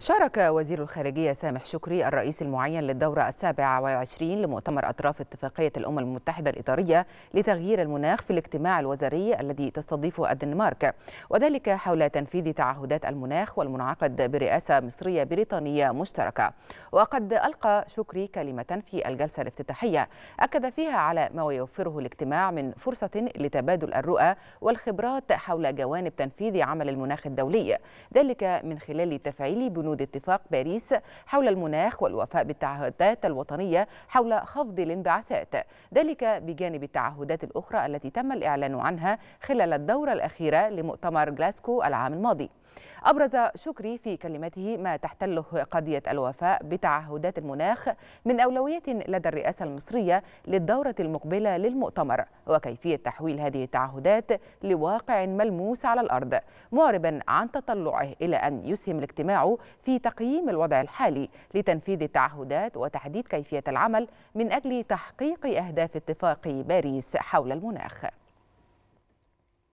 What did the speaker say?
شارك وزير الخارجية سامح شكري الرئيس المعين للدورة السابعة والعشرين لمؤتمر أطراف اتفاقية الأمم المتحدة الإطارية لتغيير المناخ في الاجتماع الوزاري الذي تستضيفه الدنمارك وذلك حول تنفيذ تعهدات المناخ والمنعقد برئاسة مصرية بريطانية مشتركة وقد ألقى شكري كلمة في الجلسة الافتتاحية أكد فيها على ما يوفره الاجتماع من فرصة لتبادل الرؤى والخبرات حول جوانب تنفيذ عمل المناخ الدولي ذلك من خلال تفعيل بنود بنود اتفاق باريس حول المناخ والوفاء بالتعهدات الوطنية حول خفض الانبعاثات ذلك بجانب التعهدات الأخرى التي تم الإعلان عنها خلال الدورة الأخيرة لمؤتمر جلاسكو العام الماضي أبرز شكري في كلمته ما تحتله قضية الوفاء بتعهدات المناخ من أولوية لدى الرئاسة المصرية للدورة المقبلة للمؤتمر وكيفية تحويل هذه التعهدات لواقع ملموس على الأرض معربا عن تطلعه إلى أن يسهم الاجتماع في تقييم الوضع الحالي لتنفيذ التعهدات وتحديد كيفية العمل من أجل تحقيق أهداف اتفاق باريس حول المناخ